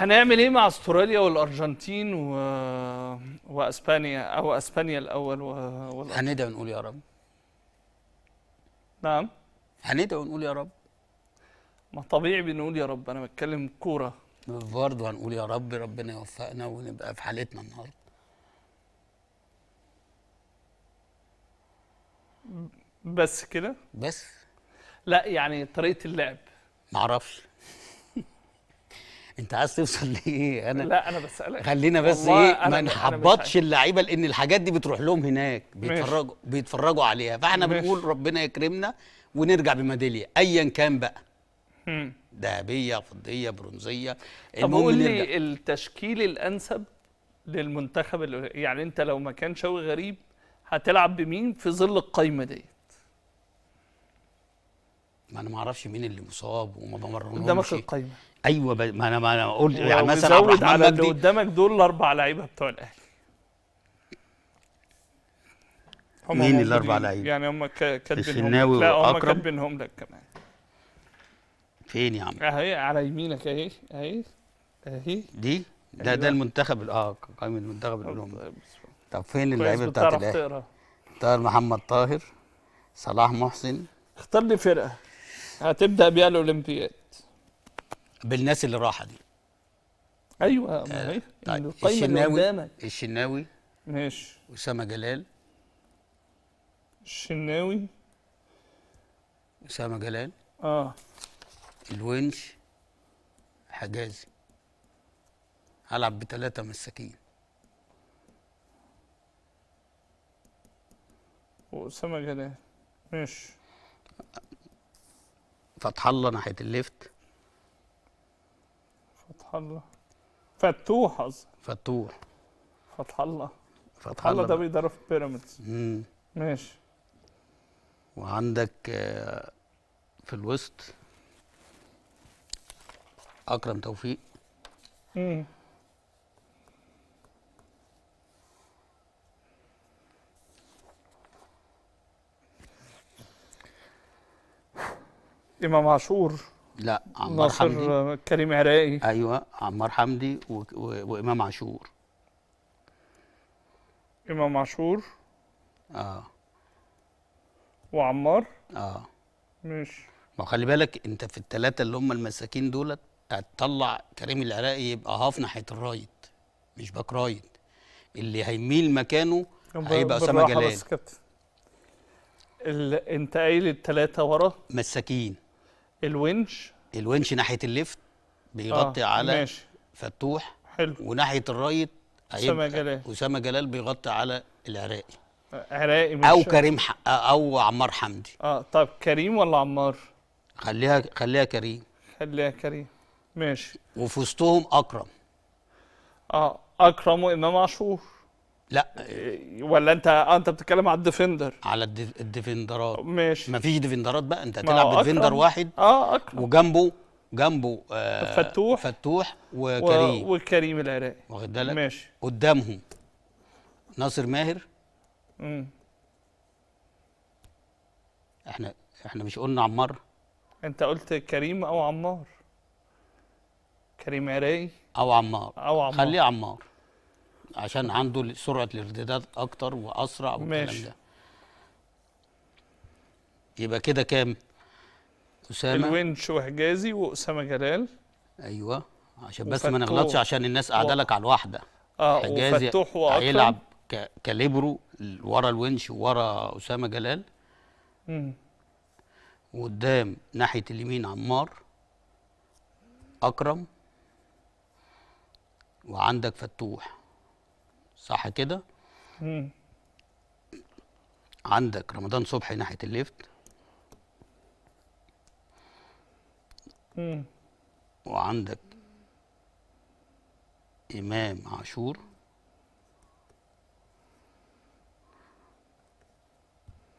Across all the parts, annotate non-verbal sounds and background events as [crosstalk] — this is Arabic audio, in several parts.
هنعمل ايه مع استراليا والارجنتين و... واسبانيا او اسبانيا الاول و... هندعي ونقول يا رب نعم هندعي ونقول يا رب ما طبيعي بنقول يا رب انا بتكلم كوره برضه هنقول يا رب ربنا يوفقنا ونبقى في حالتنا النهارده بس كده بس لا يعني طريقه اللعب معرفش انت عايز توصل لايه انا لا انا بسالك خلينا بس ايه ما نحبطش اللعيبه لان الحاجات دي بتروح لهم هناك بيتفرجوا بيتفرجوا عليها فاحنا ماشي. بنقول ربنا يكرمنا ونرجع بميداليه ايا كان بقى ذهبيه فضيه برونزيه طب قول لي التشكيل الانسب للمنتخب يعني انت لو مكان شوقي غريب هتلعب بمين في ظل القايمه دي ما انا ما اعرفش مين اللي مصاب وما بمرنهمش قدامك القايمه ايوه ب... ما انا ما انا قلت يعني مثلا عبد الرحمن على اللي قدامك دول الاربع لعيبه بتوع الاهلي مين الاربع لعيبه؟ يعني هم كاتبينهم لا هم كاتبينهم لك كمان فين يا عم؟ اهي على يمينك اهي اهي اهي دي ده ده المنتخب اه قائمه المنتخب الاولمبي طيب، طب فين اللعيبه بتاعت الاهلي؟ طاهر محمد طاهر صلاح محسن اختار لي فرقه هتبدا بيها الاولمبياد بالناس اللي راحه دي ايوه آه طيب الشناوي اللي قدامك الشناوي ماشي اسامه جلال الشناوي اسامه جلال اه الونش حجازي هلعب بثلاثه مساكين واسامه جلال ماشي فتح الله ناحيه الليفت فتح الله فتوح قصدك فتوح فتح الله فتح الله ده بيدرب بيراميدز ماشي وعندك آه، في الوسط اكرم توفيق امم امام عاشور لا عمار ناصر حمدي كريم عراقي ايوه عمار حمدي و... و... وامام عاشور امام عاشور اه وعمار اه ماشي ما خلي بالك انت في الثلاثه اللي هم المساكين دولت هتطلع كريم العراقي يبقى هاف ناحيه الرايت مش باك رايت اللي هيميل مكانه هيبقى اسامه جلال بس كابتن انت قايل الثلاثه ورا مساكين الونش الونش ناحيه الليفت بيغطي آه. على ماشي. فتوح حلو وناحيه الرايت اسامه جلال اسامه جلال بيغطي على العراقي عراقي مش او كريم ح... او عمار حمدي اه طب كريم ولا عمار خليها خليها كريم خليها كريم ماشي وفي وسطهم اكرم اه اكرم وامام عاشور لا ولا انت اه انت بتتكلم على الديفندر على الديفندرات ماشي مفيش ديفندرات بقى انت هتلعب بديفندر واحد اه اكرم وجنبه جنبه آه فتوح فتوح وكريم و... وكريم العراقي واخد بالك ماشي قدامهم ناصر ماهر امم احنا احنا مش قلنا عمار انت قلت كريم او عمار كريم عراقي او عمار او عمار خليه عمار عشان عنده سرعه الارتداد اكتر واسرع والكلام ده يبقى كده كام اسامه الونش وحجازي واسامه جلال ايوه عشان بس ما نغلطش عشان الناس قاعده لك على الواحده اه حجازي هيلعب كاليبرو ورا الونش ورا اسامه جلال امم وقدام ناحيه اليمين عمار اكرم وعندك فتوح صح كده مم. عندك رمضان صبحي ناحيه الليفت مم. وعندك امام عاشور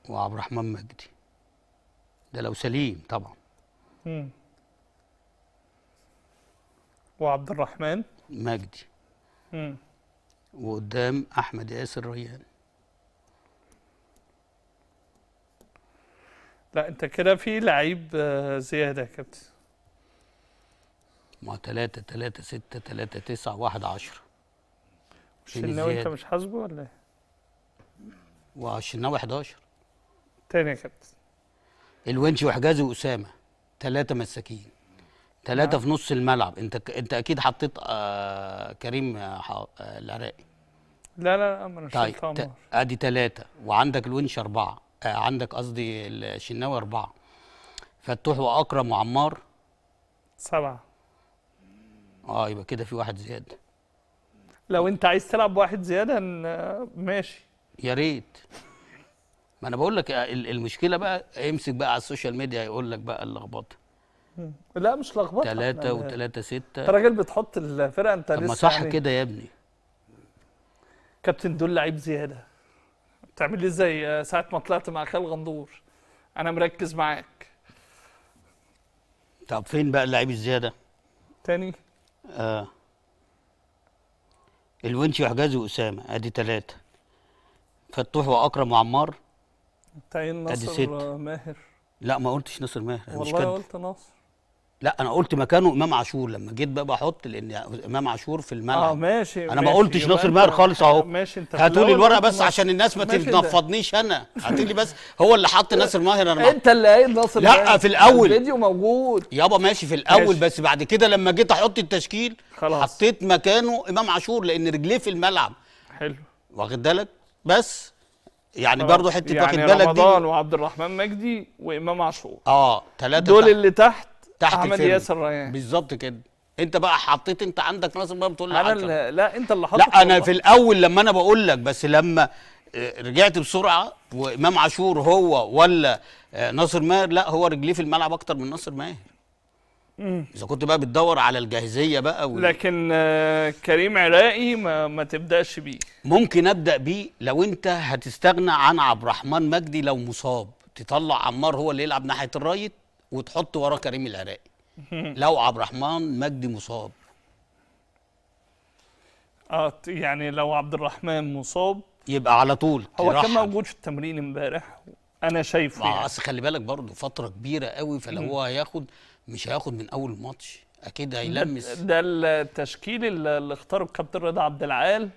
وعبد الرحمن مجدي ده لو سليم طبعا مم. وعبد الرحمن مجدي مم. وقدام احمد ياسر ريان لا انت كده في لعيب آه، زياده يا كابتن ما 3 3 6 3 9 1 10 الشناوي انت مش حاسبه ولا ايه؟ وعشناوي 11 تاني يا كابتن الونش وحجازي واسامه ثلاثه مساكين ثلاثة نعم. في نص الملعب انت انت اكيد حطيت آه كريم آه, آه، العراقي لا لا لا انا طيب ادي ثلاثة وعندك الونش أربعة آه عندك قصدي الشناوي أربعة فتوح وأكرم وعمار سبعة اه يبقى كده في واحد زيادة لو انت عايز تلعب واحد زيادة آه، ماشي يا ريت ما انا بقول لك آه، المشكلة بقى امسك بقى على السوشيال ميديا يقول لك بقى اللخبطة لا مش لخبطه 3 و3 6 انت راجل بتحط الفرقه انت لسه ما صح يعني كده يا ابني كابتن دول لعيب زياده بتعمل لي ازاي آه، ساعه ما طلعت مع خال غندور انا مركز معاك طب فين بقى اللعيب الزياده تاني اه الونشي وحجازي واسامه ادي ثلاثه فتوح واكرم وعمار تعيين ناصر ماهر لا ما قلتش ناصر ماهر والله قلت ناصر لا انا قلت مكانه امام عاشور لما جيت بقى بحط لان امام عاشور في الملعب اه ماشي انا ما قلتش ناصر ماهر خالص اهو ماشي انت هاتوا لي الورقه بس عشان الناس ما تنفضنيش انا هاتوا لي بس هو اللي حط ناصر [laughs] ماهر انا انت اللي قايل ناصر ماهر لا في الاول الفيديو موجود يابا ماشي في الاول ماشي. بس بعد كده لما جيت احط التشكيل خلاص حطيت مكانه امام عاشور لان رجليه في الملعب حلو واخد بالك بس يعني برضه حته يعني واخد بالك دي يعني رمضان وعبد الرحمن مجدي وامام عاشور اه ثلاثه دول اللي تحت تحت احمد ياسر ريان آه، يعني. بالظبط كده انت بقى حطيت انت عندك ناصر بقى بتقول انا لا, لا انت اللي حاطط لا انا في الاول لما انا بقول لك بس لما آه، رجعت بسرعه وامام عاشور هو ولا آه، ناصر ماهر لا هو رجليه في الملعب اكتر من ناصر ماهر اذا كنت بقى بتدور على الجاهزيه بقى و... لكن كريم عراقي ما, ما تبداش بيه ممكن ابدا بيه لو انت هتستغنى عن عبد الرحمن مجدي لو مصاب تطلع عمار هو اللي يلعب ناحيه الرايت وتحط وراه كريم العراقي [laughs] لو عبد الرحمن مجدي مصاب اه يعني لو عبد الرحمن مصاب يبقى على طول هو كان موجود في التمرين امبارح انا شايفه يعني. اصل خلي بالك برضه فتره كبيره قوي فلو هو هياخد مش هياخد من اول الماتش اكيد هيلمس ده, ده التشكيل اللي اختاره الكابتن رضا عبد العال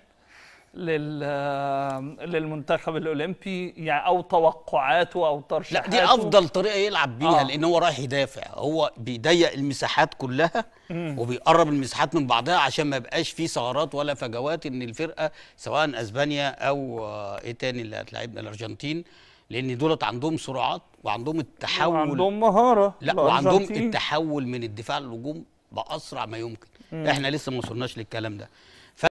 للمنتخب الاولمبي يعني او توقعاته او ترشيحاته لا دي افضل طريقه يلعب بيها آه. لان هو رايح يدافع هو بيضيق المساحات كلها مم. وبيقرب المساحات من بعضها عشان ما يبقاش فيه ثغرات ولا فجوات ان الفرقه سواء اسبانيا او آه، ايه تاني اللي هتلاعبنا الارجنتين لان دولت عندهم سرعات وعندهم التحول وعندهم مهاره لا وعندهم التحول من الدفاع للهجوم باسرع ما يمكن مم. احنا لسه ما وصلناش للكلام ده